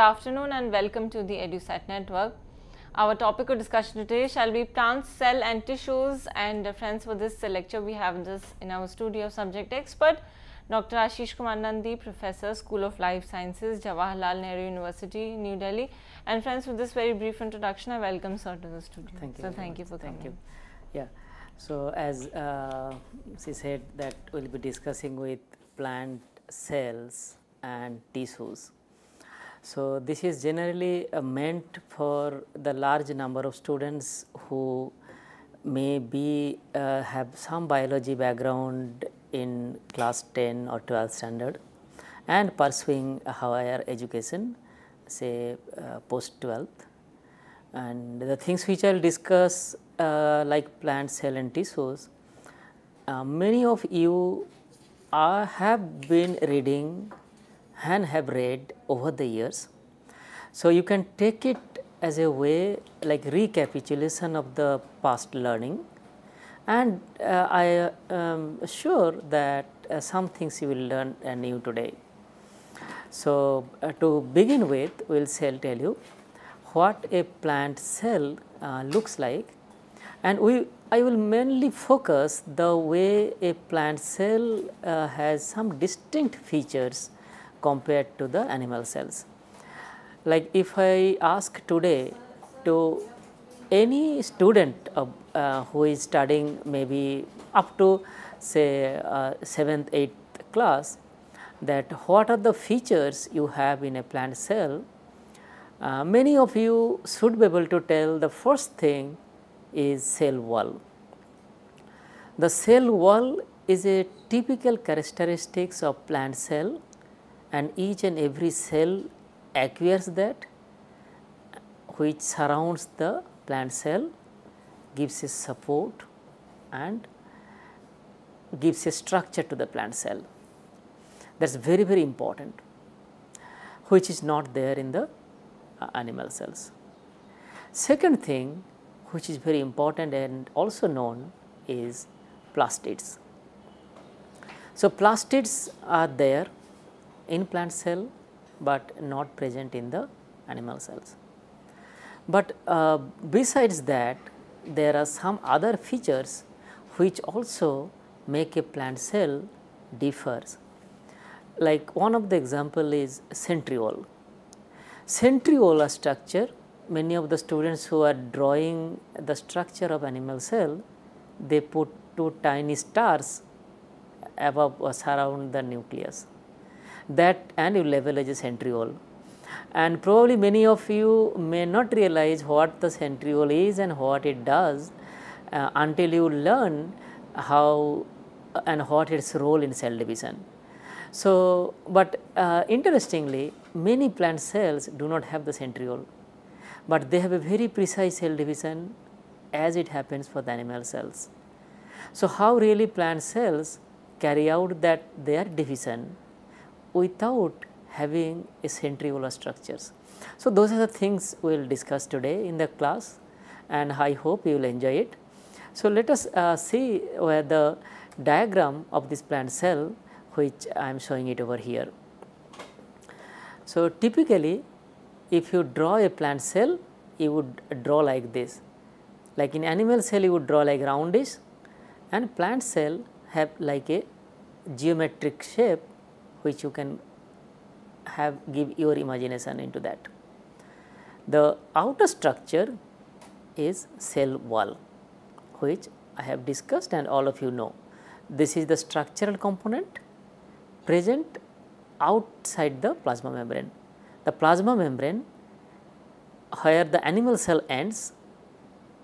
afternoon and welcome to the EduSat network. Our topic of discussion today shall be plants, cell and tissues and uh, friends for this lecture we have this in our studio subject expert Dr. Ashish Kumar Nandi, Professor, School of Life Sciences, Jawaharlal Nehru University, New Delhi. And friends, with this very brief introduction, I welcome sir to the studio. Thank you. So, thank much. you for thank coming. You. Yeah. So, as uh, she said that we will be discussing with plant cells and tissues. So, this is generally uh, meant for the large number of students who may be uh, have some biology background in class 10 or 12 standard and pursuing higher education say uh, post 12th and the things which I will discuss uh, like plant cell and tissues uh, many of you are have been reading and have read over the years. So, you can take it as a way like recapitulation of the past learning and uh, I am um, sure that uh, some things you will learn uh, new today. So, uh, to begin with we will tell you what a plant cell uh, looks like and we I will mainly focus the way a plant cell uh, has some distinct features compared to the animal cells. Like if I ask today to any student uh, uh who is studying maybe up to say 7th, uh, 8th class that what are the features you have in a plant cell, uh, many of you should be able to tell the first thing is cell wall. The cell wall is a typical characteristics of plant cell and each and every cell acquires that which surrounds the plant cell gives a support and gives a structure to the plant cell that is very very important which is not there in the uh, animal cells. Second thing which is very important and also known is plastids. So, plastids are there in plant cell but not present in the animal cells. But uh, besides that there are some other features which also make a plant cell differs. Like one of the example is centriole. Centriola structure many of the students who are drawing the structure of animal cell they put two tiny stars above or surround the nucleus that and your leverage is centriole. And probably many of you may not realize what the centriole is and what it does uh, until you learn how uh, and what its role in cell division. So, but uh, interestingly many plant cells do not have the centriole, but they have a very precise cell division as it happens for the animal cells. So, how really plant cells carry out that their division without having a centriolar structures. So, those are the things we will discuss today in the class and I hope you will enjoy it. So, let us uh, see where the diagram of this plant cell which I am showing it over here. So, typically if you draw a plant cell you would draw like this like in animal cell you would draw like roundish and plant cell have like a geometric shape which you can have give your imagination into that. The outer structure is cell wall which I have discussed and all of you know. This is the structural component present outside the plasma membrane. The plasma membrane where the animal cell ends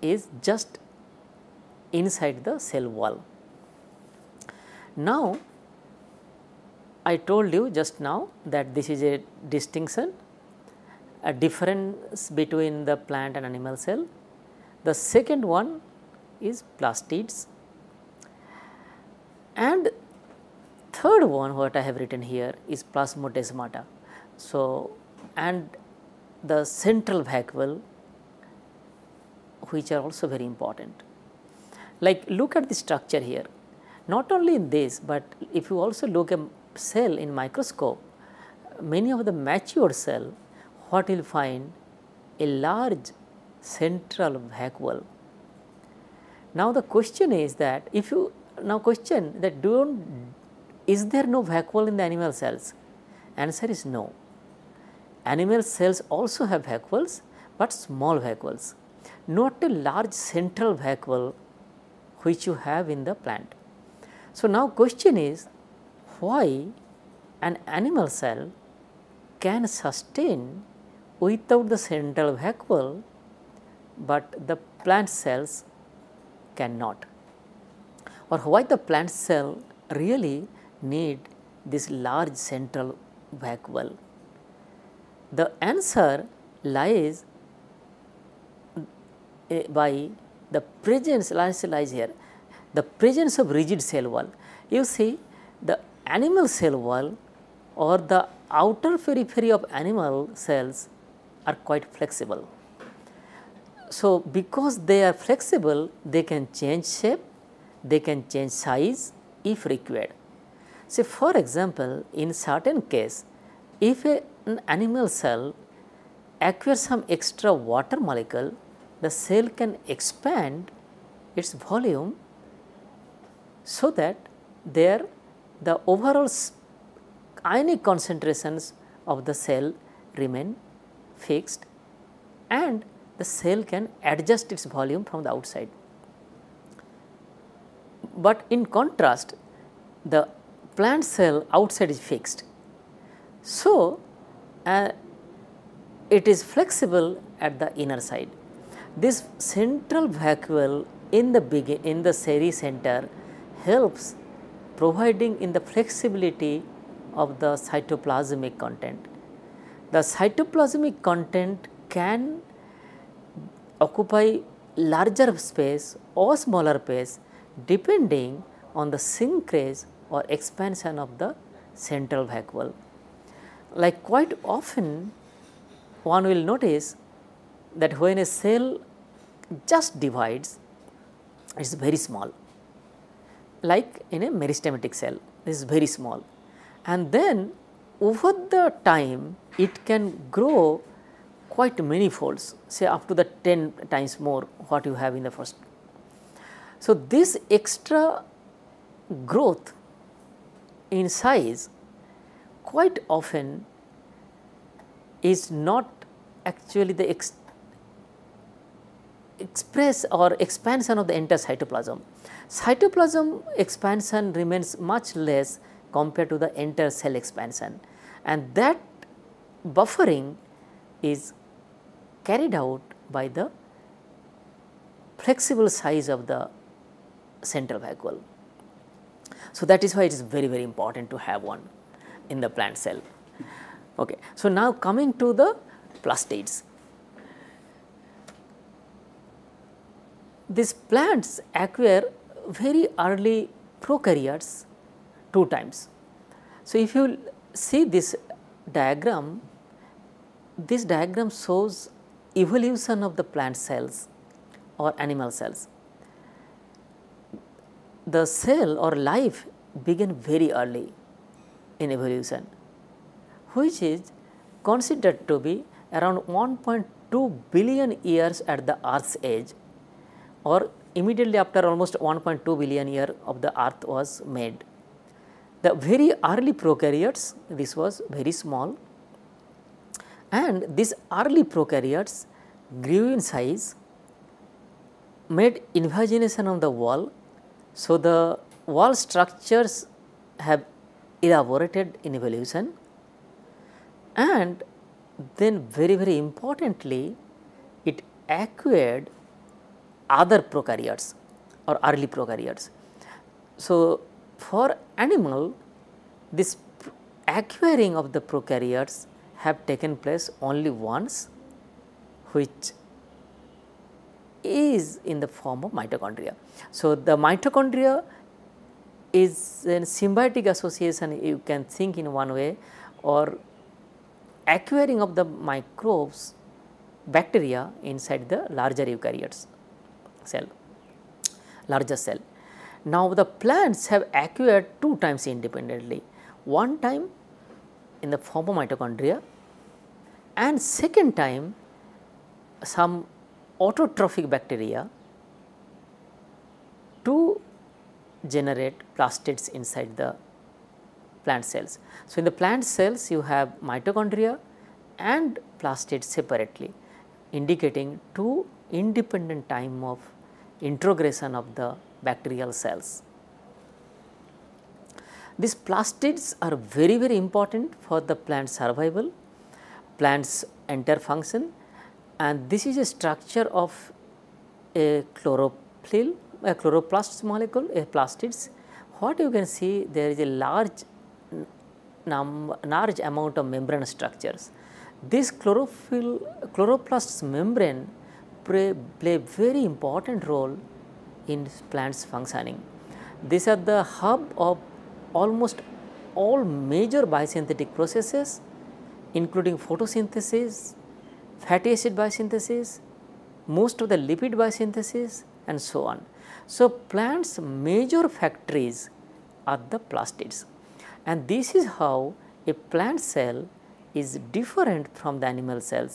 is just inside the cell wall. Now, I told you just now that this is a distinction, a difference between the plant and animal cell. The second one is plastids and third one what I have written here is plasmodesmata. So, and the central vacuole which are also very important. Like look at the structure here, not only in this but if you also look at cell in microscope, many of the mature cell, what you will find a large central vacuole. Now, the question is that if you now question that do not is there no vacuole in the animal cells? Answer is no. Animal cells also have vacuoles, but small vacuoles, not a large central vacuole which you have in the plant. So, now question is why an animal cell can sustain without the central vacuole, but the plant cells cannot or why the plant cell really need this large central vacuole. The answer lies eh, by the presence lies, here the presence of rigid cell wall. You see the animal cell wall or the outer periphery of animal cells are quite flexible. So, because they are flexible, they can change shape, they can change size if required. Say for example, in certain case, if a, an animal cell acquires some extra water molecule, the cell can expand its volume so that their the overall ionic concentrations of the cell remain fixed and the cell can adjust its volume from the outside. But in contrast, the plant cell outside is fixed. So, uh, it is flexible at the inner side. This central vacuole in the begin, in the center helps providing in the flexibility of the cytoplasmic content. The cytoplasmic content can occupy larger space or smaller space depending on the shrinkage or expansion of the central vacuole. Like quite often one will notice that when a cell just divides it is very small like in a meristematic cell, this is very small. And then over the time it can grow quite many folds, say up to the 10 times more what you have in the first. So, this extra growth in size quite often is not actually the ex express or expansion of the entire cytoplasm. Cytoplasm expansion remains much less compared to the entire cell expansion and that buffering is carried out by the flexible size of the central vacuole. So, that is why it is very very important to have one in the plant cell. Okay. So, now coming to the plastids. These plants acquire very early prokaryotes two times. So, if you see this diagram, this diagram shows evolution of the plant cells or animal cells. The cell or life began very early in evolution, which is considered to be around 1.2 billion years at the earth's age or immediately after almost 1.2 billion year of the earth was made. The very early prokaryotes, this was very small and these early prokaryotes grew in size, made invagination of the wall. So, the wall structures have elaborated in evolution and then very very importantly it acquired other prokaryotes or early prokaryotes. So, for animal this acquiring of the prokaryotes have taken place only once which is in the form of mitochondria. So, the mitochondria is a symbiotic association you can think in one way or acquiring of the microbes bacteria inside the larger eukaryotes cell, larger cell. Now, the plants have acquired two times independently, one time in the form of mitochondria and second time some autotrophic bacteria to generate plastids inside the plant cells. So, in the plant cells you have mitochondria and plastids separately indicating two independent time of introgression of the bacterial cells. These plastids are very very important for the plant survival, plants enter function and this is a structure of a chlorophyll, a chloroplast molecule, a plastids. What you can see there is a large large amount of membrane structures. This chlorophyll chloroplast membrane play, play very important role in plants functioning. These are the hub of almost all major biosynthetic processes including photosynthesis, fatty acid biosynthesis, most of the lipid biosynthesis and so on. So, plants major factories are the plastids and this is how a plant cell is different from the animal cells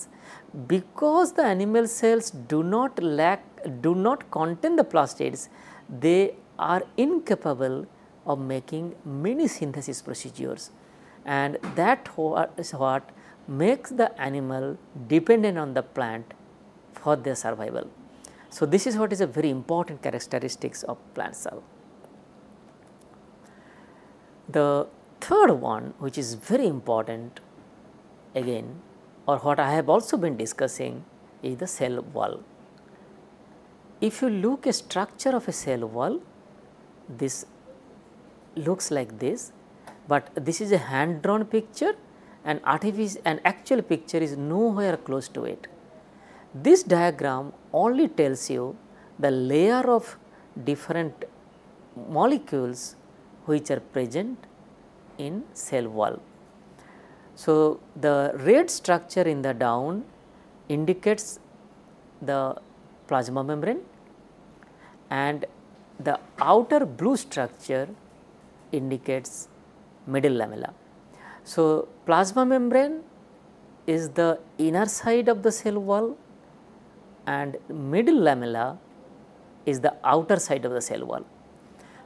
because the animal cells do not lack do not contain the plastids they are incapable of making many synthesis procedures and that is what makes the animal dependent on the plant for their survival. So, this is what is a very important characteristics of plant cell. The third one which is very important again or what I have also been discussing is the cell wall. If you look a structure of a cell wall, this looks like this, but this is a hand drawn picture and artifice actual picture is nowhere close to it. This diagram only tells you the layer of different molecules which are present in cell wall. So, the red structure in the down indicates the plasma membrane and the outer blue structure indicates middle lamella. So, plasma membrane is the inner side of the cell wall and middle lamella is the outer side of the cell wall.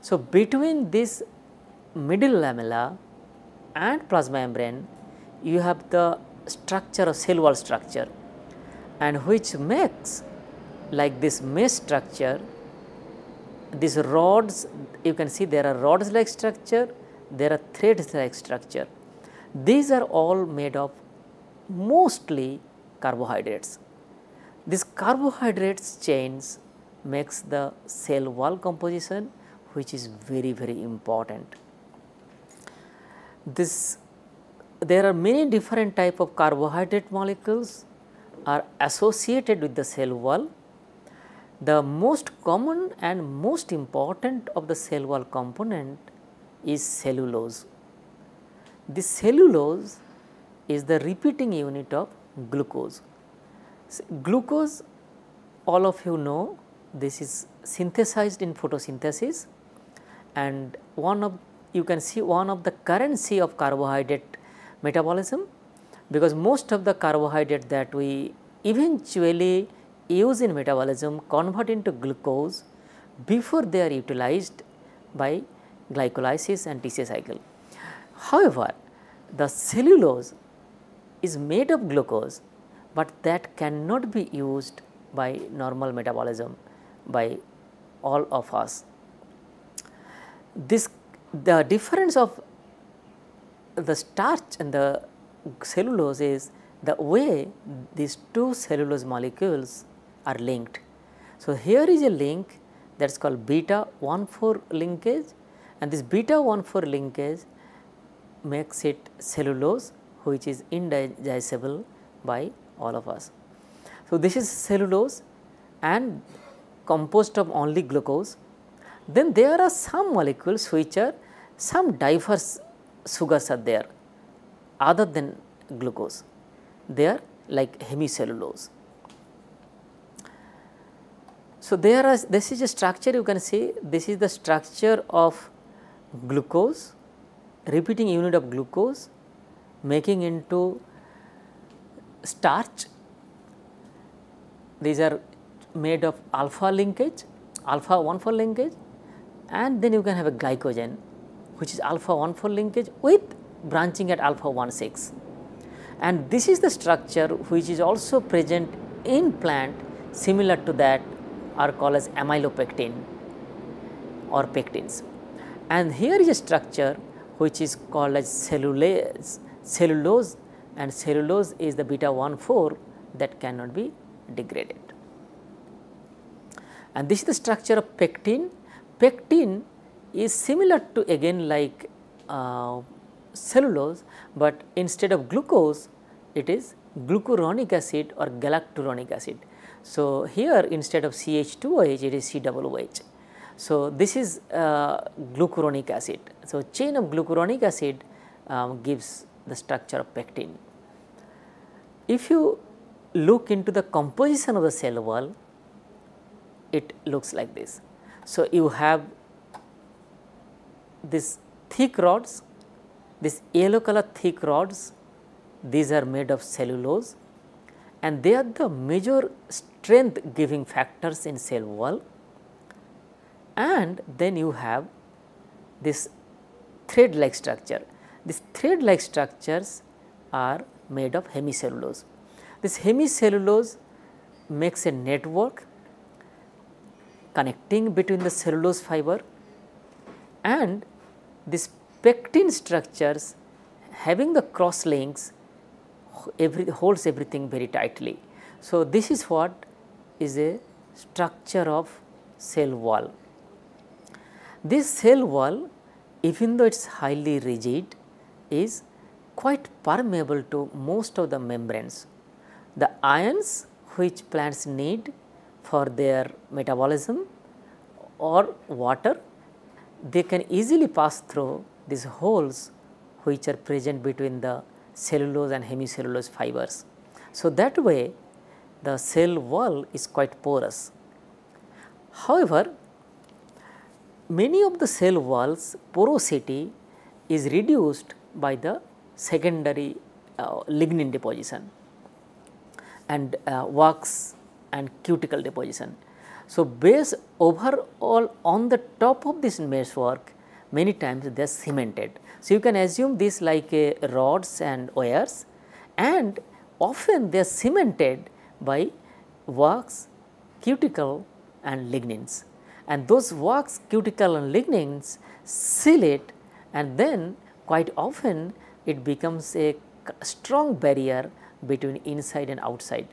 So, between this middle lamella and plasma membrane you have the structure of cell wall structure and which makes like this mesh structure these rods you can see there are rods like structure there are threads like structure these are all made of mostly carbohydrates this carbohydrates chains makes the cell wall composition which is very very important this there are many different type of carbohydrate molecules are associated with the cell wall. The most common and most important of the cell wall component is cellulose. This cellulose is the repeating unit of glucose. So, glucose all of you know this is synthesized in photosynthesis and one of you can see one of the currency of carbohydrate metabolism because most of the carbohydrate that we eventually use in metabolism convert into glucose before they are utilized by glycolysis and TCA cycle. However, the cellulose is made of glucose, but that cannot be used by normal metabolism by all of us. This the difference of the starch and the cellulose is the way these two cellulose molecules are linked. So, here is a link that is called beta 1,4 linkage and this beta 1,4 linkage makes it cellulose which is indigestible by all of us. So, this is cellulose and composed of only glucose. Then there are some molecules which are some diverse sugars are there other than glucose. They are like hemicellulose. So, there is this is a structure you can say this is the structure of glucose repeating unit of glucose making into starch. These are made of alpha linkage, alpha 1 4 linkage and then you can have a glycogen which is alpha 1 4 linkage with branching at alpha 1 6. And this is the structure which is also present in plant similar to that are called as amylopectin or pectins. And here is a structure which is called as cellulase, cellulose and cellulose is the beta 1 4 that cannot be degraded. And this is the structure of pectin. Pectin is similar to again like uh, cellulose, but instead of glucose it is glucuronic acid or galacturonic acid. So, here instead of CH2OH it is COOH. So, this is uh, glucuronic acid. So, chain of glucuronic acid um, gives the structure of pectin. If you look into the composition of the cell wall, it looks like this. So, you have these thick rods, these yellow color thick rods, these are made of cellulose and they are the major strength giving factors in cell wall. And then you have this thread like structure. These thread like structures are made of hemicellulose. This hemicellulose makes a network connecting between the cellulose fiber and this pectin structures having the cross links every, holds everything very tightly. So, this is what is a structure of cell wall. This cell wall even though it is highly rigid is quite permeable to most of the membranes. The ions which plants need for their metabolism or water they can easily pass through these holes which are present between the cellulose and hemicellulose fibers. So, that way the cell wall is quite porous. However, many of the cell walls porosity is reduced by the secondary uh, lignin deposition and uh, wax and cuticle deposition. So, base overall on the top of this meshwork many times they are cemented. So, you can assume this like a rods and wires and often they are cemented by wax, cuticle and lignins and those wax, cuticle and lignins seal it and then quite often it becomes a strong barrier between inside and outside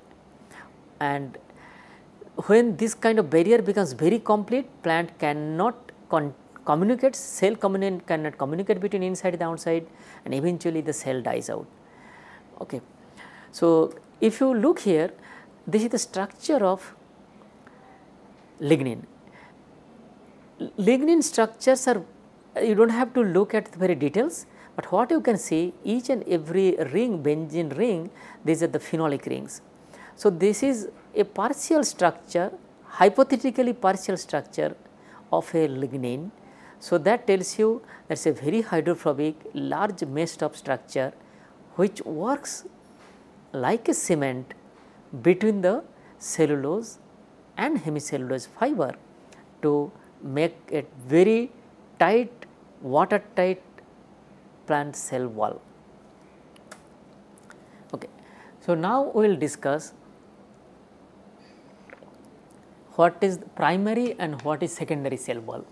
and when this kind of barrier becomes very complete, plant cannot communicate, cell communicate, cannot communicate between inside and outside and eventually the cell dies out. Okay. So, if you look here, this is the structure of lignin. Lignin structures are, you do not have to look at the very details, but what you can see each and every ring, benzene ring, these are the phenolic rings. So, this is a partial structure, hypothetically partial structure of a lignin. So, that tells you that is a very hydrophobic large messed up structure which works like a cement between the cellulose and hemicellulose fiber to make a very tight watertight plant cell wall. Okay. So, now we will discuss what is primary and what is secondary cell wall.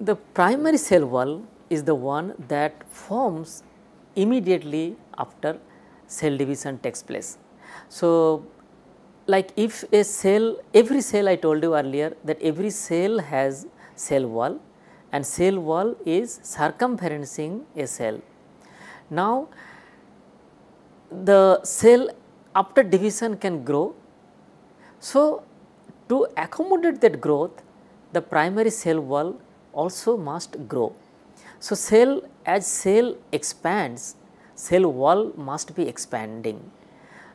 The primary cell wall is the one that forms immediately after cell division takes place. So, like if a cell, every cell I told you earlier that every cell has cell wall and cell wall is circumferencing a cell. Now, the cell after division can grow so, to accommodate that growth, the primary cell wall also must grow. So, cell as cell expands, cell wall must be expanding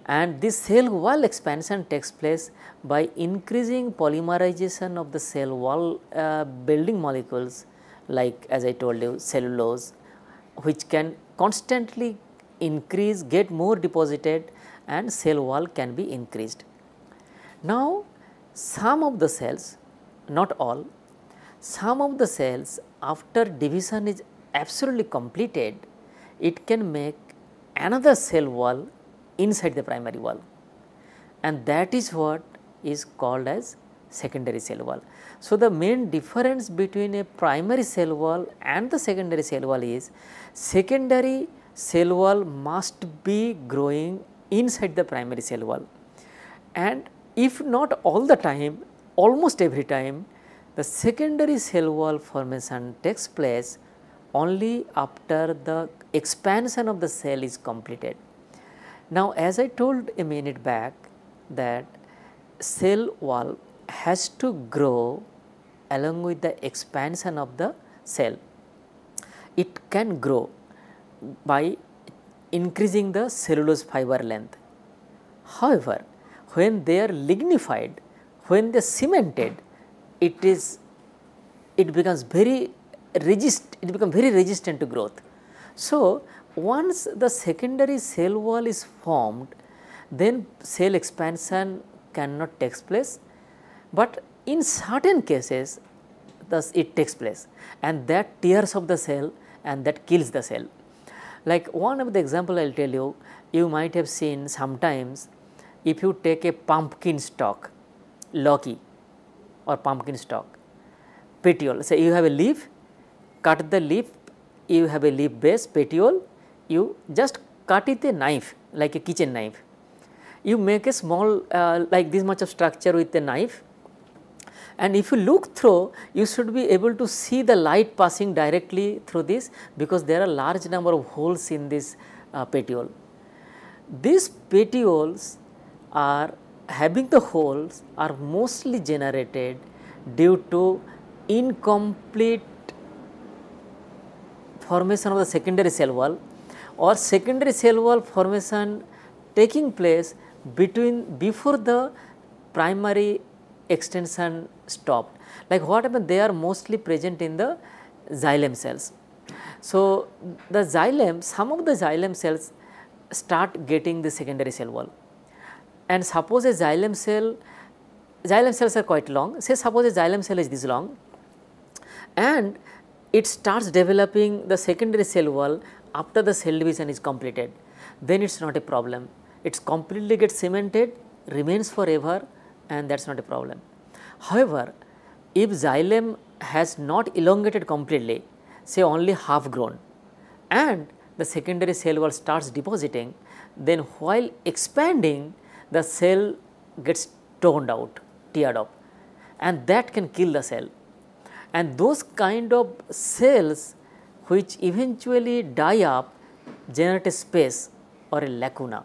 and this cell wall expansion takes place by increasing polymerization of the cell wall uh, building molecules like as I told you cellulose which can constantly increase get more deposited and cell wall can be increased. Now, some of the cells, not all, some of the cells after division is absolutely completed, it can make another cell wall inside the primary wall and that is what is called as secondary cell wall. So, the main difference between a primary cell wall and the secondary cell wall is secondary cell wall must be growing inside the primary cell wall and if not all the time almost every time the secondary cell wall formation takes place only after the expansion of the cell is completed. Now as I told a minute back that cell wall has to grow along with the expansion of the cell. It can grow by increasing the cellulose fiber length. However, when they are lignified, when they are cemented, it is it becomes very resist it becomes very resistant to growth. So, once the secondary cell wall is formed, then cell expansion cannot takes place, but in certain cases thus it takes place and that tears up the cell and that kills the cell. Like one of the example I will tell you, you might have seen sometimes if you take a pumpkin stalk, loki or pumpkin stalk, petiole, say you have a leaf, cut the leaf, you have a leaf base petiole, you just cut it a knife like a kitchen knife. You make a small uh, like this much of structure with a knife and if you look through you should be able to see the light passing directly through this because there are large number of holes in this uh, petiole. These petioles are having the holes are mostly generated due to incomplete formation of the secondary cell wall or secondary cell wall formation taking place between before the primary extension stopped. Like what happened they are mostly present in the xylem cells. So, the xylem some of the xylem cells start getting the secondary cell wall and suppose a xylem cell, xylem cells are quite long, say suppose a xylem cell is this long and it starts developing the secondary cell wall after the cell division is completed, then it is not a problem. It completely gets cemented, remains forever and that is not a problem. However, if xylem has not elongated completely, say only half grown and the secondary cell wall starts depositing, then while expanding the cell gets torn out, teared up and that can kill the cell. And those kind of cells which eventually die up generate a space or a lacuna.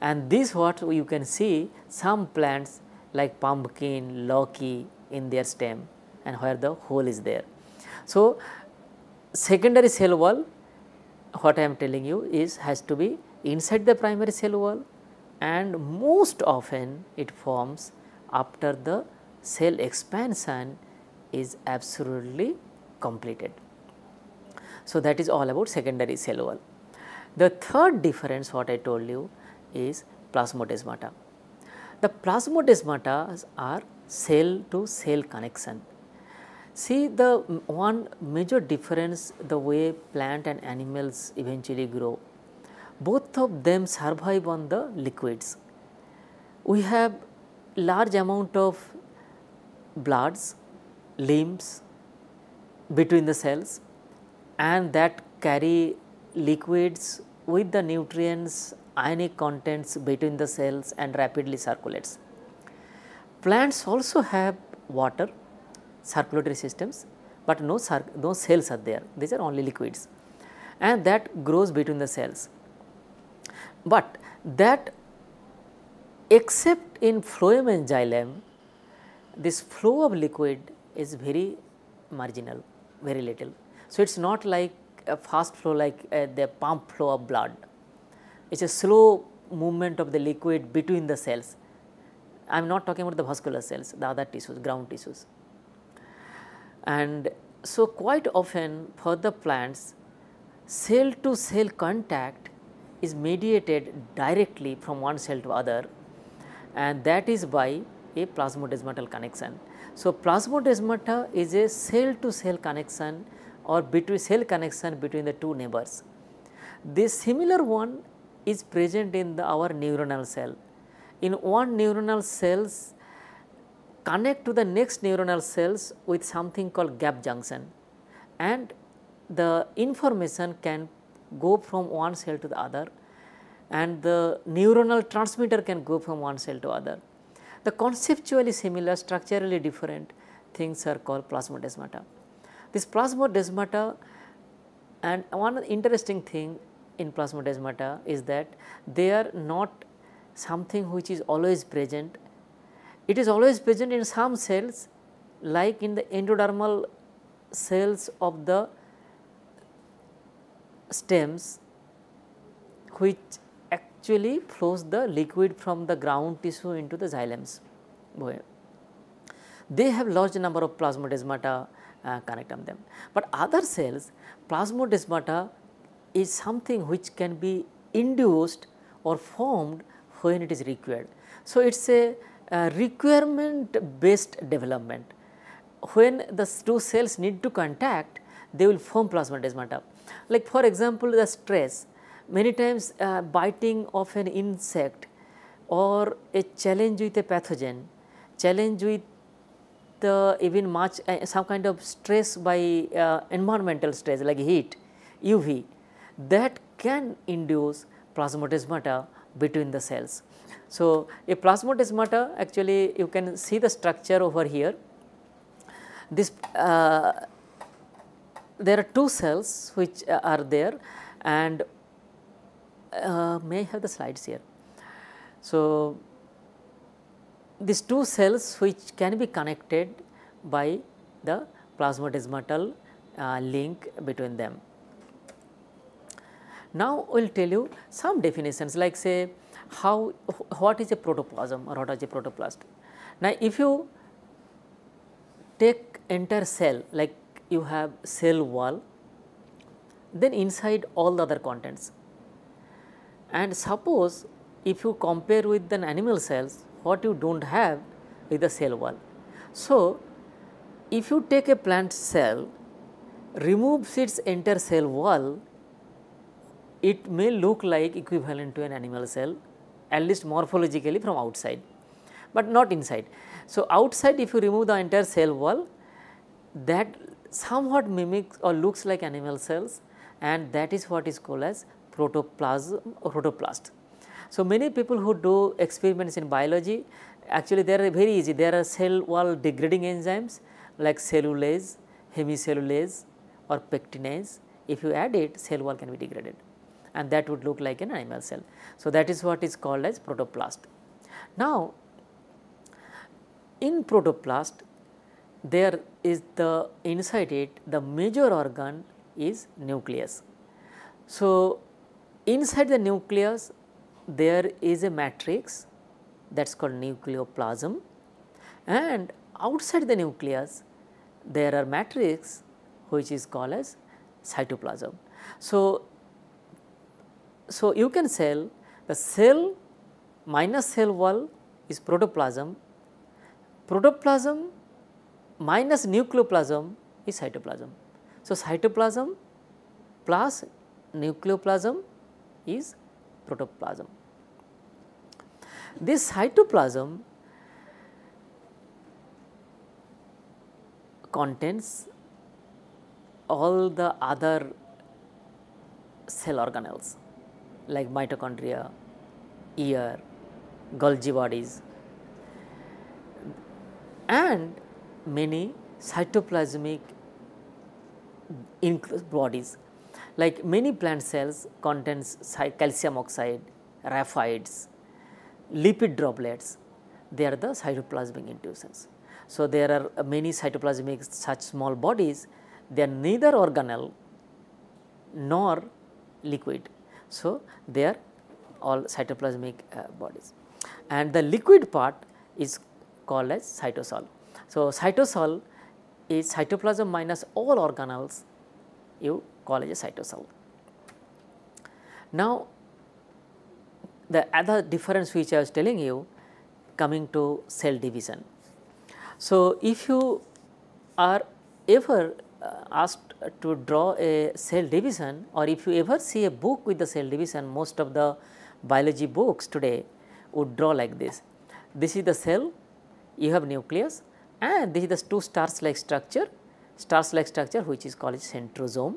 And this what you can see some plants like pumpkin, loki in their stem and where the hole is there. So, secondary cell wall what I am telling you is has to be inside the primary cell wall and most often it forms after the cell expansion is absolutely completed. So, that is all about secondary cell wall. The third difference what I told you is plasmodesmata. The plasmodesmata are cell to cell connection. See the one major difference the way plant and animals eventually grow both of them survive on the liquids. We have large amount of bloods, limbs between the cells and that carry liquids with the nutrients ionic contents between the cells and rapidly circulates. Plants also have water circulatory systems, but no, no cells are there these are only liquids and that grows between the cells but that except in phloem and xylem this flow of liquid is very marginal, very little. So, it is not like a fast flow like uh, the pump flow of blood, it is a slow movement of the liquid between the cells. I am not talking about the vascular cells, the other tissues, ground tissues. And so, quite often for the plants cell to cell contact is mediated directly from one cell to other and that is by a plasmodesmatal connection. So, plasmodesmata is a cell to cell connection or between cell connection between the two neighbors. This similar one is present in the, our neuronal cell. In one neuronal cells connect to the next neuronal cells with something called gap junction and the information can go from one cell to the other and the neuronal transmitter can go from one cell to other. The conceptually similar, structurally different things are called plasmodesmata. This plasmodesmata and one interesting thing in plasmodesmata is that they are not something which is always present. It is always present in some cells like in the endodermal cells of the stems which actually flows the liquid from the ground tissue into the xylems. They have large number of plasmodesmata uh, connect on them. But other cells, plasmodesmata is something which can be induced or formed when it is required. So, it is a uh, requirement based development. When the two cells need to contact, they will form plasmodesmata. Like for example, the stress, many times uh, biting of an insect or a challenge with a pathogen, challenge with the even much uh, some kind of stress by uh, environmental stress like heat, UV, that can induce plasmodesmata between the cells. So, a plasmodesmata actually you can see the structure over here. This uh, there are two cells which uh, are there and uh, may have the slides here. So, these two cells which can be connected by the plasmodesmatal uh, link between them. Now, we will tell you some definitions like say how what is a protoplasm or what is a protoplast. Now, if you take entire cell like you have cell wall, then inside all the other contents. And suppose if you compare with an animal cells, what you do not have is the cell wall. So, if you take a plant cell, removes its entire cell wall, it may look like equivalent to an animal cell at least morphologically from outside, but not inside. So, outside if you remove the entire cell wall that somewhat mimics or looks like animal cells and that is what is called as protoplasm or protoplast. So, many people who do experiments in biology actually they are very easy there are cell wall degrading enzymes like cellulase, hemicellulase or pectinase if you add it cell wall can be degraded and that would look like an animal cell. So, that is what is called as protoplast. Now, in protoplast there is the inside it the major organ is nucleus. So, inside the nucleus there is a matrix that is called nucleoplasm and outside the nucleus there are matrix which is called as cytoplasm. So, so you can say the cell minus cell wall is protoplasm, protoplasm minus nucleoplasm is cytoplasm. So, cytoplasm plus nucleoplasm is protoplasm. This cytoplasm contains all the other cell organelles like mitochondria, ear, Golgi bodies and many cytoplasmic bodies like many plant cells contains calcium oxide, raphides, lipid droplets, they are the cytoplasmic intuitions. So, there are many cytoplasmic such small bodies, they are neither organelle nor liquid. So, they are all cytoplasmic uh, bodies and the liquid part is called as cytosol. So, cytosol is cytoplasm minus all organelles you call as a cytosol. Now, the other difference which I was telling you coming to cell division. So, if you are ever uh, asked to draw a cell division or if you ever see a book with the cell division most of the biology books today would draw like this. This is the cell, you have nucleus and this is the two stars like structure, stars like structure which is called centrosome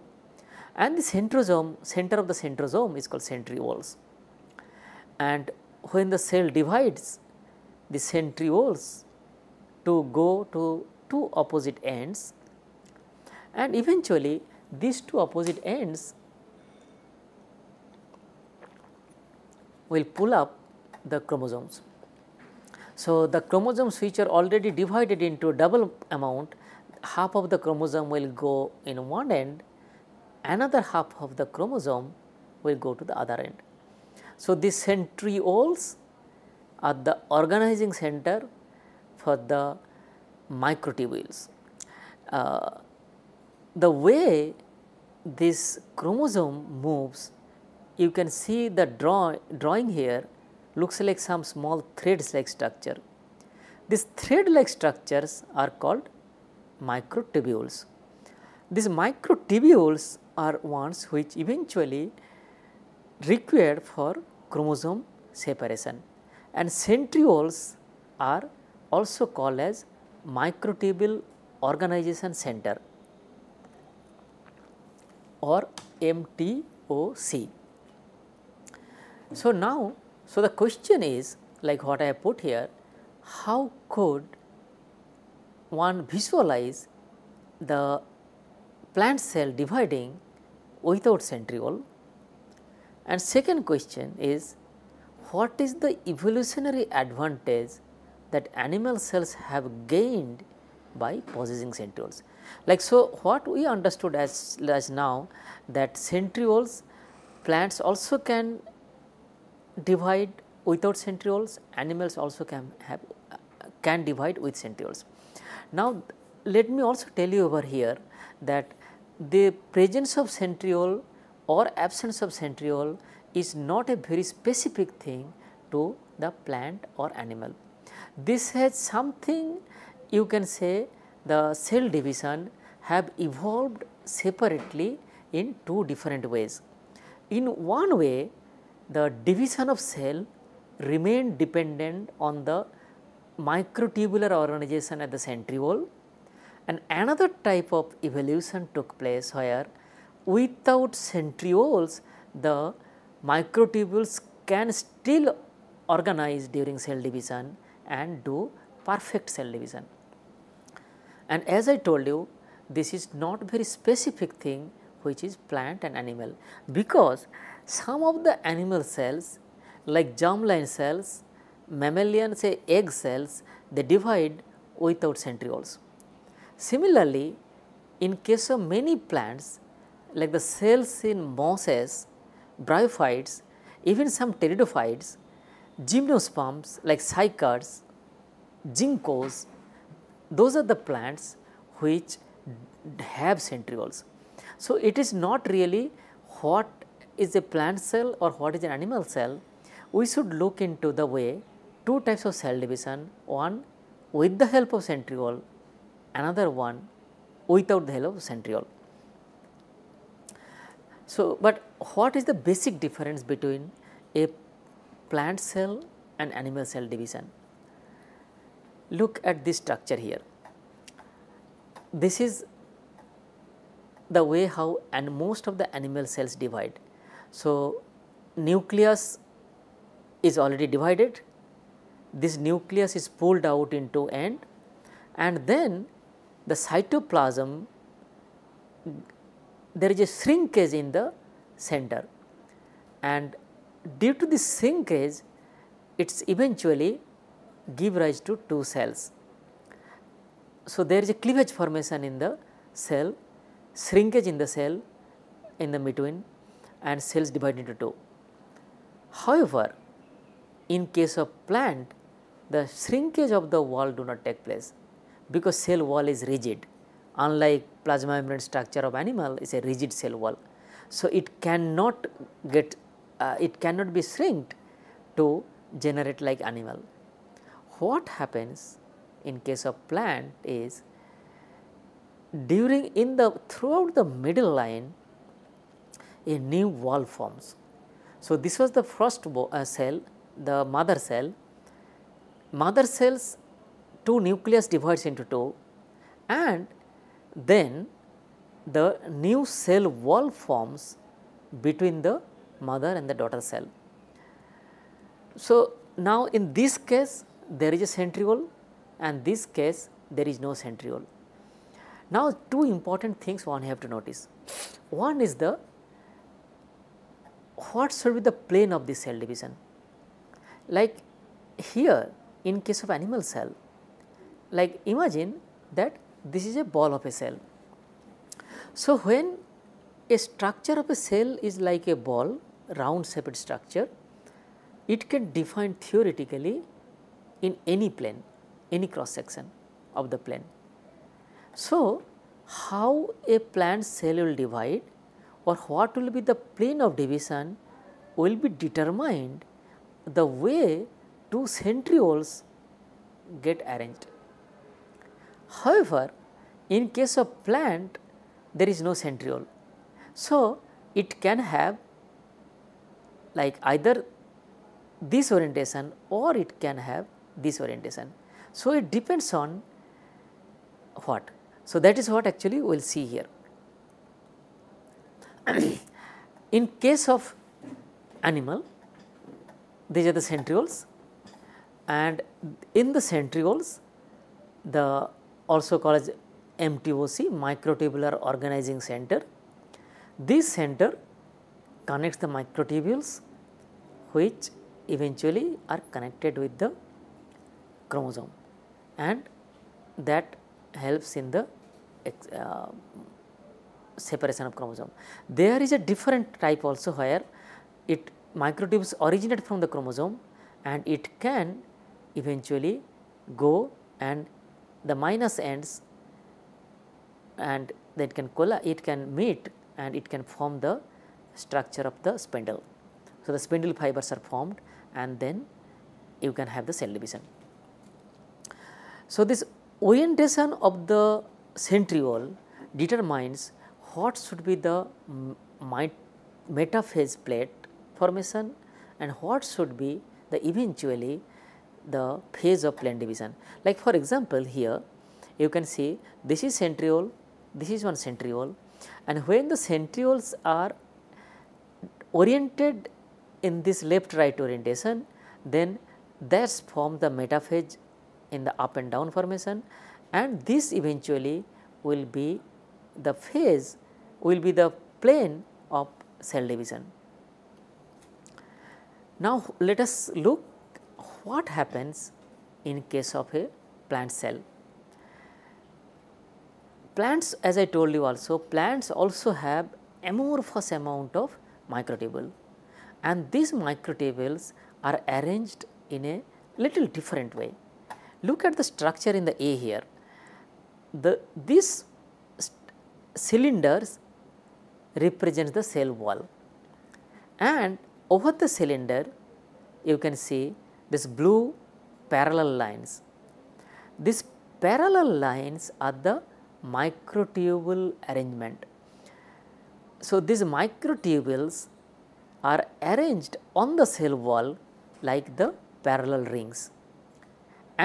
and the centrosome, center of the centrosome is called centrioles. And when the cell divides, the centrioles to go to two opposite ends and eventually these two opposite ends will pull up the chromosomes. So, the chromosomes which are already divided into double amount, half of the chromosome will go in one end, another half of the chromosome will go to the other end. So, these centrioles are the organizing center for the microtubules. Uh, the way this chromosome moves, you can see the draw, drawing here looks like some small threads like structure. These thread like structures are called microtubules. These microtubules are ones which eventually required for chromosome separation and centrioles are also called as microtubule organization center or MTOC. So, now so, the question is like what I have put here, how could one visualize the plant cell dividing without centriole? And second question is what is the evolutionary advantage that animal cells have gained by possessing centrioles? Like so, what we understood as, as now that centrioles plants also can divide without centrioles, animals also can have can divide with centrioles. Now, let me also tell you over here that the presence of centriole or absence of centriole is not a very specific thing to the plant or animal. This has something you can say the cell division have evolved separately in two different ways. In one way the division of cell remain dependent on the microtubular organization at the centriole and another type of evolution took place where without centrioles the microtubules can still organize during cell division and do perfect cell division. And as I told you this is not very specific thing which is plant and animal because some of the animal cells like germline cells, mammalian say egg cells they divide without centrioles. Similarly, in case of many plants like the cells in mosses, bryophytes, even some pteridophytes, gymnosperms like cycads, ginkgos, those are the plants which have centrioles. So, it is not really what is a plant cell or what is an animal cell, we should look into the way two types of cell division, one with the help of centriole, another one without the help of centriole. So, but what is the basic difference between a plant cell and animal cell division? Look at this structure here. This is the way how and most of the animal cells divide. So, nucleus is already divided, this nucleus is pulled out into end and then the cytoplasm there is a shrinkage in the center and due to this shrinkage it is eventually give rise to two cells. So, there is a cleavage formation in the cell shrinkage in the cell in the between and cells divide into two. However, in case of plant, the shrinkage of the wall do not take place because cell wall is rigid unlike plasma membrane structure of animal is a rigid cell wall. So, it cannot get uh, it cannot be shrinked to generate like animal. What happens in case of plant is during in the throughout the middle line a new wall forms. So, this was the first uh, cell the mother cell. Mother cells two nucleus divides into two and then the new cell wall forms between the mother and the daughter cell. So, now in this case there is a centriole and this case there is no centriole. Now two important things one have to notice. One is the what should be the plane of this cell division. Like here in case of animal cell, like imagine that this is a ball of a cell. So, when a structure of a cell is like a ball round shaped structure, it can define theoretically in any plane, any cross section of the plane. So, how a plant cell will divide or what will be the plane of division will be determined the way two centrioles get arranged. However, in case of plant there is no centriole. So, it can have like either this orientation or it can have this orientation. So, it depends on what so, that is what actually we will see here. in case of animal, these are the centrioles and in the centrioles, the also called as MTOC microtubular organizing center. This center connects the microtubules which eventually are connected with the chromosome and that helps in the uh, separation of chromosome. There is a different type also where it microtubules originate from the chromosome and it can eventually go and the minus ends and that can colla it can meet and it can form the structure of the spindle. So, the spindle fibers are formed and then you can have the cell division. So, this orientation of the centriole determines what should be the metaphase plate formation and what should be the eventually the phase of plane division. Like for example, here you can see this is centriole, this is one centriole and when the centrioles are oriented in this left right orientation then that's form the metaphase in the up and down formation and this eventually will be the phase will be the plane of cell division. Now, let us look what happens in case of a plant cell. Plants as I told you also plants also have amorphous amount of microtubule and these microtubules are arranged in a little different way. Look at the structure in the A here the, these cylinders represent the cell wall and over the cylinder you can see this blue parallel lines. These parallel lines are the microtubule arrangement. So, these microtubules are arranged on the cell wall like the parallel rings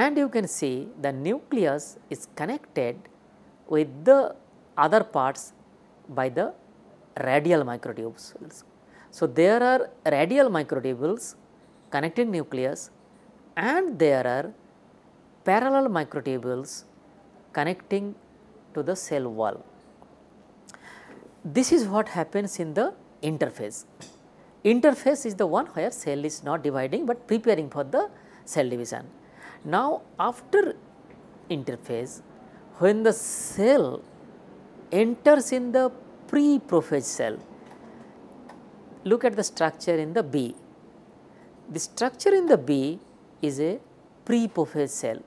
and you can see the nucleus is connected with the other parts by the radial microtubules. So, there are radial microtubules connecting nucleus and there are parallel microtubules connecting to the cell wall. This is what happens in the interphase. Interphase is the one where cell is not dividing but preparing for the cell division. Now, after interphase, when the cell enters in the pre prophase cell, look at the structure in the B. The structure in the B is a pre prophase cell.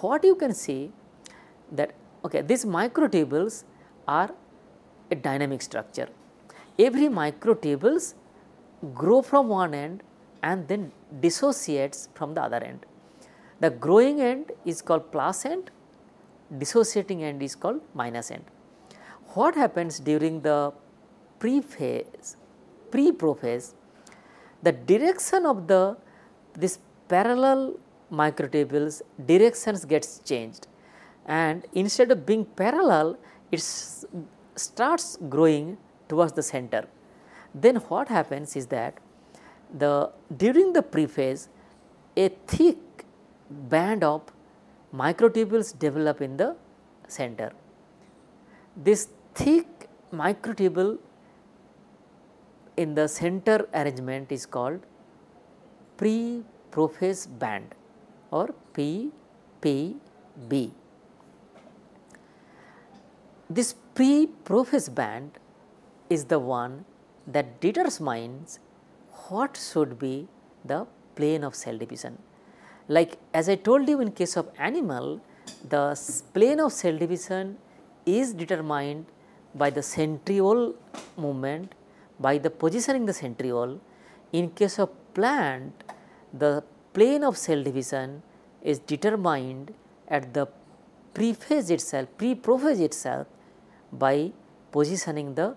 What you can see that okay, these microtubules are a dynamic structure. Every microtubules grow from one end and then dissociates from the other end. The growing end is called plus end, dissociating end is called minus end. What happens during the pre-phase, pre-prophase, the direction of the this parallel microtubules directions gets changed and instead of being parallel it starts growing towards the center. Then what happens is that the during the prephase a thick band of microtubules develop in the center. This thick microtubule in the center arrangement is called pre-prophase band or PPB. This pre-prophase band is the one that determines what should be the plane of cell division. Like as I told you in case of animal, the plane of cell division is determined by the centriole movement by the positioning the centriole. In case of plant, the plane of cell division is determined at the prephase itself, pre-prophase itself by positioning the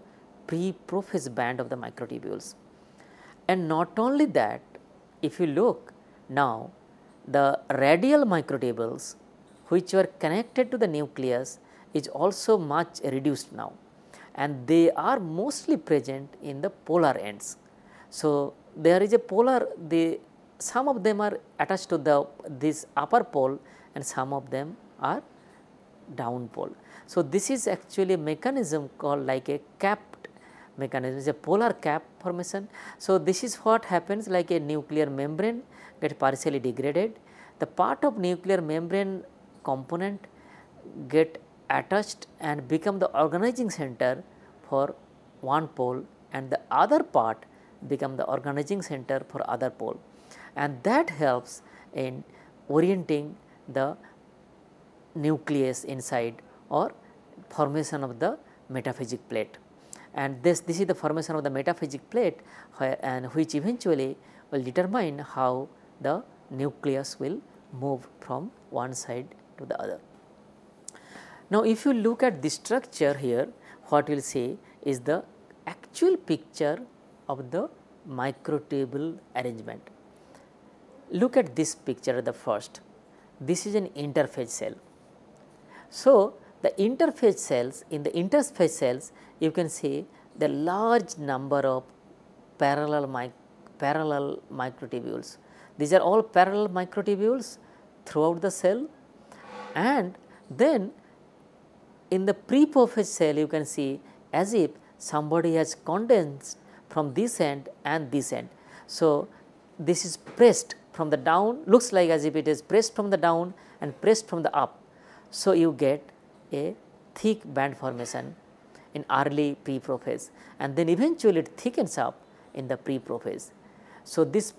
pre-prophase band of the microtubules. And not only that, if you look now the radial microtubules which were connected to the nucleus is also much reduced now and they are mostly present in the polar ends. So, there is a polar The some of them are attached to the this upper pole and some of them are down pole. So, this is actually a mechanism called like a capped mechanism is a polar cap formation. So, this is what happens like a nuclear membrane get partially degraded. The part of nuclear membrane component get attached and become the organizing center for one pole and the other part become the organizing center for other pole and that helps in orienting the nucleus inside or formation of the metaphysic plate and this this is the formation of the metaphysic plate where, and which eventually will determine how the nucleus will move from one side to the other. Now, if you look at the structure here, what we will see is the actual picture of the microtubule arrangement. Look at this picture the first, this is an interphase cell. So, the interphase cells, in the interphase cells you can see the large number of parallel, mic parallel microtubules these are all parallel microtubules throughout the cell and then in the prepophage cell you can see as if somebody has condensed from this end and this end. So, this is pressed from the down looks like as if it is pressed from the down and pressed from the up. So, you get a thick band formation in early preprophase and then eventually it thickens up in the preprophase. So, this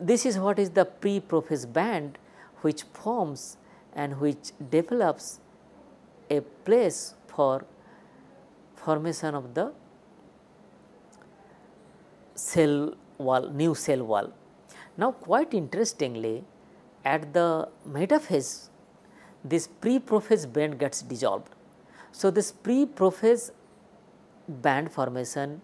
this is what is the pre-prophase band which forms and which develops a place for formation of the cell wall, new cell wall. Now, quite interestingly at the metaphase this pre-prophase band gets dissolved. So, this pre-prophase band formation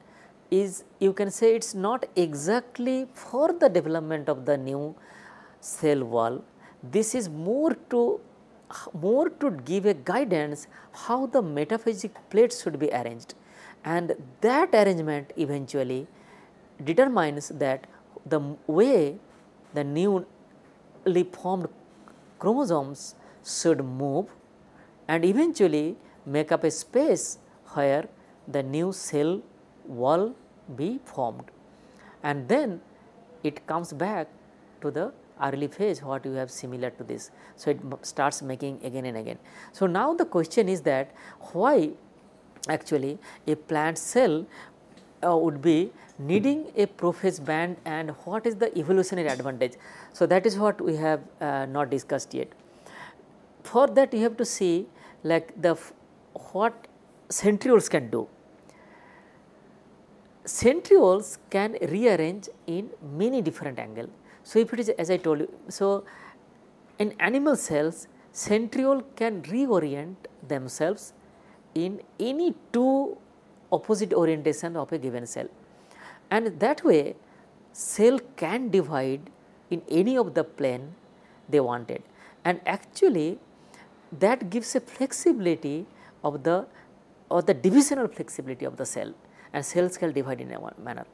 is you can say it is not exactly for the development of the new cell wall. This is more to more to give a guidance how the metaphysic plates should be arranged and that arrangement eventually determines that the way the newly formed chromosomes should move and eventually make up a space where the new cell wall be formed and then it comes back to the early phase what you have similar to this. So, it starts making again and again. So, now the question is that why actually a plant cell uh, would be needing a prophase band and what is the evolutionary advantage. So, that is what we have uh, not discussed yet. For that you have to see like the what centrioles can do centrioles can rearrange in many different angle. So, if it is as I told you, so in animal cells centriole can reorient themselves in any two opposite orientation of a given cell and that way cell can divide in any of the plane they wanted and actually that gives a flexibility of the or the divisional flexibility of the cell and cells can divide in a manner.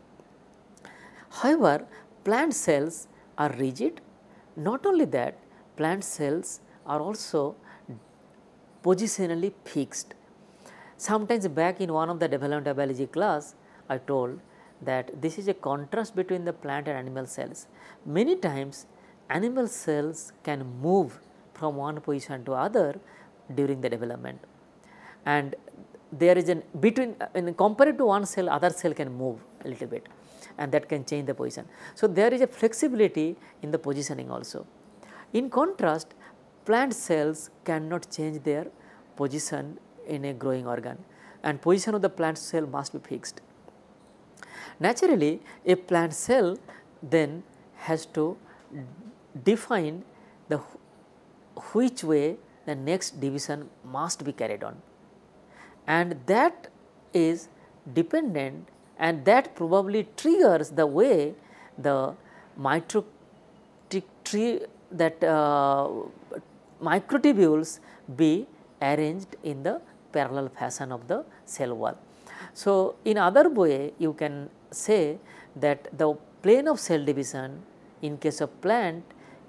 However, plant cells are rigid. Not only that, plant cells are also positionally fixed. Sometimes back in one of the developmental biology class, I told that this is a contrast between the plant and animal cells. Many times animal cells can move from one position to other during the development and there is an between uh, in compared to one cell other cell can move a little bit and that can change the position. So, there is a flexibility in the positioning also. In contrast plant cells cannot change their position in a growing organ and position of the plant cell must be fixed. Naturally a plant cell then has to define the which way the next division must be carried on and that is dependent and that probably triggers the way the mitotic tree that uh, microtubules be arranged in the parallel fashion of the cell wall. So, in other way you can say that the plane of cell division in case of plant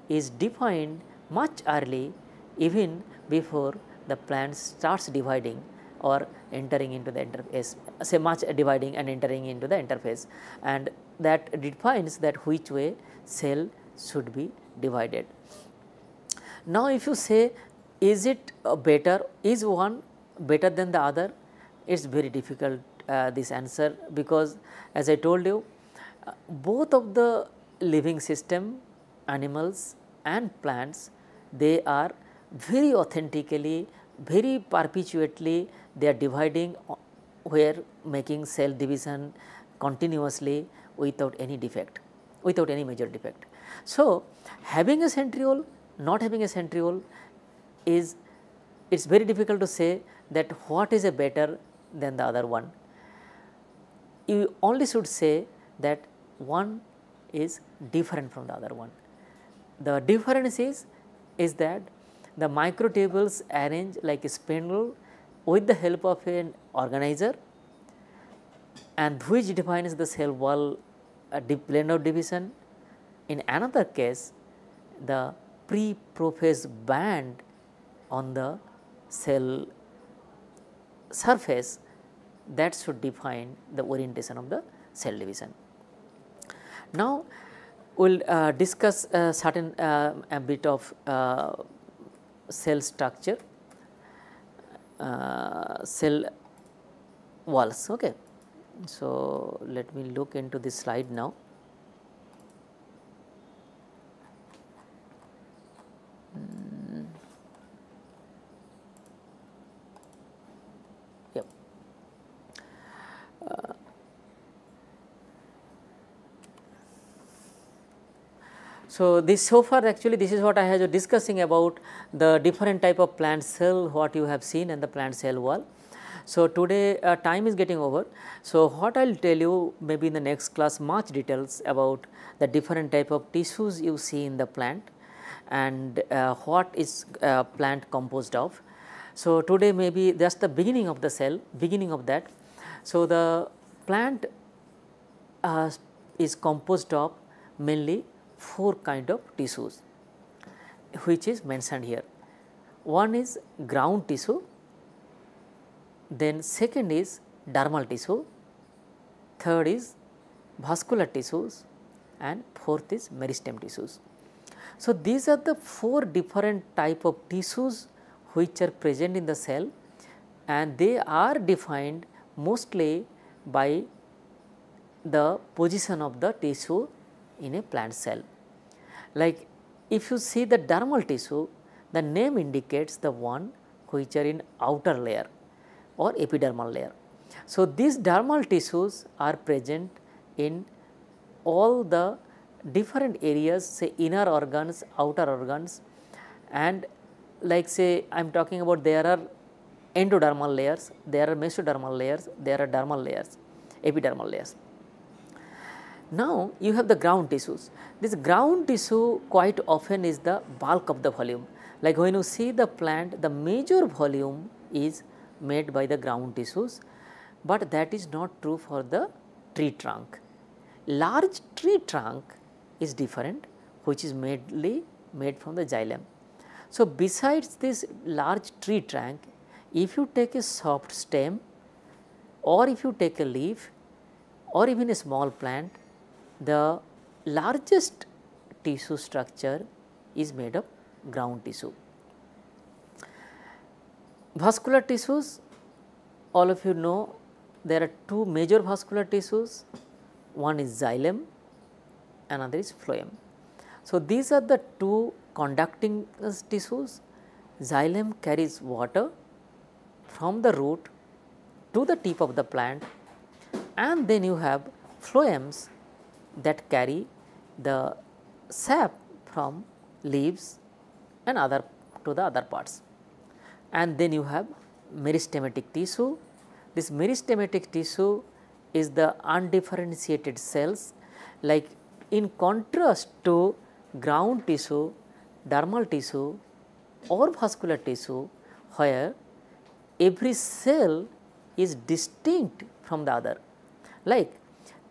is defined much early even before the plant starts dividing or entering into the interface, say much dividing and entering into the interface and that defines that which way cell should be divided. Now, if you say is it better, is one better than the other, it is very difficult uh, this answer because as I told you uh, both of the living system animals and plants they are very authentically very perpetually they are dividing where making cell division continuously without any defect, without any major defect. So, having a centriole, not having a centriole is it is very difficult to say that what is a better than the other one. You only should say that one is different from the other one. The difference is, is that the microtables arrange like a spindle with the help of an organizer and which defines the cell wall uh, plane of division. In another case, the pre-prophase band on the cell surface that should define the orientation of the cell division. Now, we will uh, discuss uh, certain uh, a bit of uh, cell structure, uh, cell walls. Okay. So, let me look into this slide now. So, this so far actually this is what I have discussing about the different type of plant cell what you have seen and the plant cell wall. So, today uh, time is getting over. So, what I will tell you maybe in the next class much details about the different type of tissues you see in the plant and uh, what is uh, plant composed of. So, today maybe just the beginning of the cell beginning of that. So, the plant uh, is composed of mainly four kind of tissues which is mentioned here. One is ground tissue, then second is dermal tissue, third is vascular tissues and fourth is meristem tissues. So, these are the four different type of tissues which are present in the cell and they are defined mostly by the position of the tissue in a plant cell. Like if you see the dermal tissue, the name indicates the one which are in outer layer or epidermal layer. So, these dermal tissues are present in all the different areas say inner organs, outer organs and like say I am talking about there are endodermal layers, there are mesodermal layers, there are dermal layers, epidermal layers. Now you have the ground tissues. This ground tissue quite often is the bulk of the volume. Like when you see the plant, the major volume is made by the ground tissues, but that is not true for the tree trunk. Large tree trunk is different which is mainly made from the xylem. So, besides this large tree trunk, if you take a soft stem or if you take a leaf or even a small plant, the largest tissue structure is made of ground tissue. Vascular tissues all of you know there are two major vascular tissues one is xylem another is phloem. So, these are the two conducting tissues xylem carries water from the root to the tip of the plant and then you have phloems that carry the sap from leaves and other to the other parts. And then you have meristematic tissue. This meristematic tissue is the undifferentiated cells like in contrast to ground tissue, dermal tissue or vascular tissue where every cell is distinct from the other. Like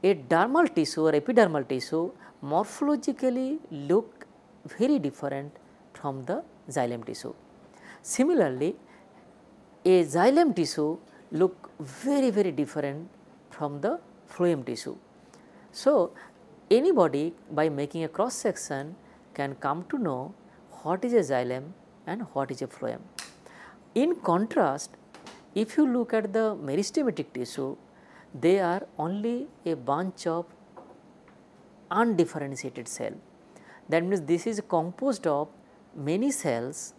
a dermal tissue or epidermal tissue morphologically look very different from the xylem tissue. Similarly, a xylem tissue look very very different from the phloem tissue. So, anybody by making a cross section can come to know what is a xylem and what is a phloem. In contrast, if you look at the meristematic tissue, they are only a bunch of undifferentiated cell. That means, this is composed of many cells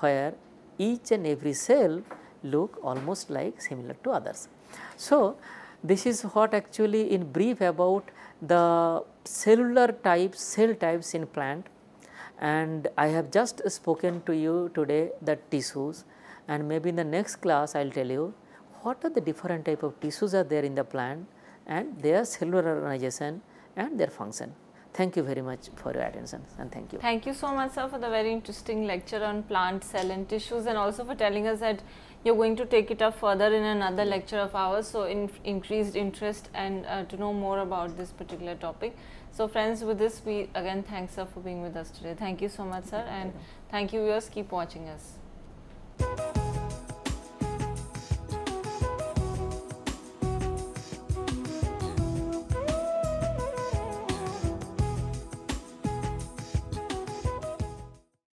where each and every cell look almost like similar to others. So, this is what actually in brief about the cellular types, cell types in plant and I have just spoken to you today the tissues and maybe in the next class I will tell you what are the different type of tissues are there in the plant and their cellular organization and their function. Thank you very much for your attention and thank you. Thank you so much sir for the very interesting lecture on plant cell and tissues and also for telling us that you are going to take it up further in another lecture of ours. So, in increased interest and uh, to know more about this particular topic. So, friends with this we again thanks sir for being with us today. Thank you so much sir and thank you viewers keep watching us.